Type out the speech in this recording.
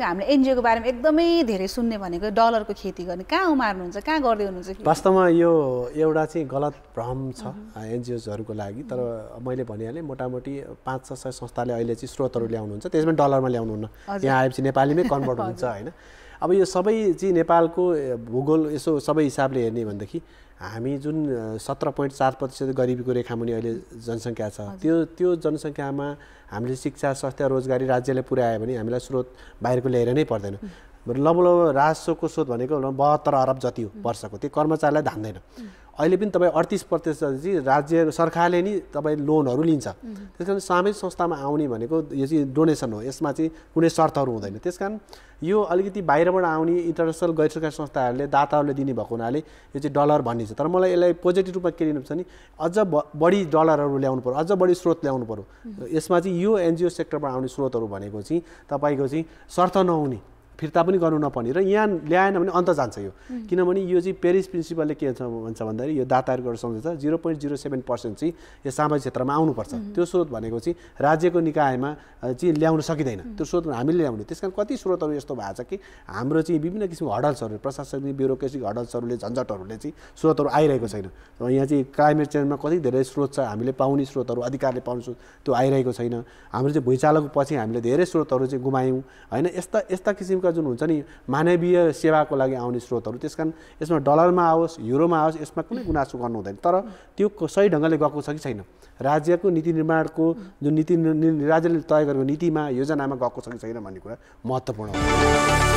त हामीले एनजिओको बारेमा एकदमै धेरै सुन्ने भनेको डलरको खेती गर्ने कहाँ उमार्नुहुन्छ कहाँ गर्दै हुनुहुन्छ वास्तवमा यो एउटा चाहिँ गलत भ्रम छ एनजिओजहरूको लागि तर मैले भनिहालेँ मोटामोटी पाँच छ सय संस्थाले अहिले चाहिँ स्रोतहरू ल्याउनुहुन्छ त्यसमा डलरमा ल्याउनुहुन्न यहाँ आएपछि नेपालीमै कन्भर्ट हुन्छ होइन अब यो सबै चाहिँ नेपालको भूगोल यसो सबै हिसाबले हेर्ने भनेदेखि हामी जुन सत्र पोइन्ट चार प्रतिशत गरिबीको रेखामुनि अहिले जनसङ्ख्या छ त्यो त्यो जनसङ्ख्यामा हामीले शिक्षा स्वास्थ्य रोजगारी राज्यले पुर्यायो भने हामीलाई स्रोत बाहिरको ल्याएर नै पर्दैन लभ राजस्वको स्रोत भनेको बहत्तर अरब जति हो वर्षको त्यो कर्मचारीलाई धान्दैन अहिले पनि तपाईँ अडतिस प्रतिशत चाहिँ राज्य सरकारले नि तपाईँ लोनहरू लिन्छ त्यस कारण सामाजिक संस्थामा आउने भनेको यो चाहिँ डोनेसन हो यसमा चाहिँ कुनै शर्तहरू हुँदैन त्यस कारण यो अलिकति बाहिरबाट आउने इन्टरनेसनल गैर सरकारी संस्थाहरूले दाताहरूले दिने भएको हुनाले यो चाहिँ डलर भनिन्छ तर मलाई यसलाई पोजिटिभ रूपमा के लिनुपर्छ भने अझ बढी डलरहरू ल्याउनु पऱ्यो अझ बढी स्रोत ल्याउनु पऱ्यो यसमा चाहिँ यो एनजिओ सेक्टरबाट आउने स्रोतहरू भनेको चाहिँ तपाईँको चाहिँ शर्त नहुने फिर्ता पनि गर्नु नपर्ने र यहाँ ल्याएन भने अन्त जान्छ यो किनभने यो चाहिँ पेरिस प्रिन्सिपलले के छ भन्छ भन्दाखेरि यो दाताहरूकोबाट सम्झौता zero point zero seven percent चाहिँ यो सामाजिक क्षेत्रमा आउनुपर्छ त्यो स्रोत भनेको चाहिँ राज्यको निकायमा चाहिँ ल्याउन सकिँदैन त्यो स्रोत हामीले ल्याउने त्यस कारण कति स्रोतहरू यस्तो भएको छ कि हाम्रो चाहिँ विभिन्न किसिमको हडल्सहरू प्रशासनिक ब्युरोक्रेसिक हडल्सहरूले झन्झटहरूले चाहिँ स्रोतहरू आइरहेको छैन र यहाँ चाहिँ क्लाइमेट चेन्जमा कति धेरै स्रोत छ हामीले पाउने स्रोतहरू अधिकारले पाउने स्रोत त्यो आइरहेको छैन हाम्रो चाहिँ भुइँचालोको पछि हामीले धेरै स्रोतहरू चाहिँ गुमायौँ होइन यस्ता यस्ता किसिमको शुल्क जुन हुन्छ नि मानवीय सेवाको लागि आउने स्रोतहरू त्यस कारण यसमा डलरमा आओस् युरोमा आओस् यसमा कुनै गुनासो गर्नु हुँदैन तर त्यो सही ढङ्गले गएको छ कि छैन राज्यको नीति निर्माणको जुन नीति राज्यले तय गरेको नीतिमा योजनामा गएको छ कि छैन भन्ने कुरा महत्त्वपूर्ण हो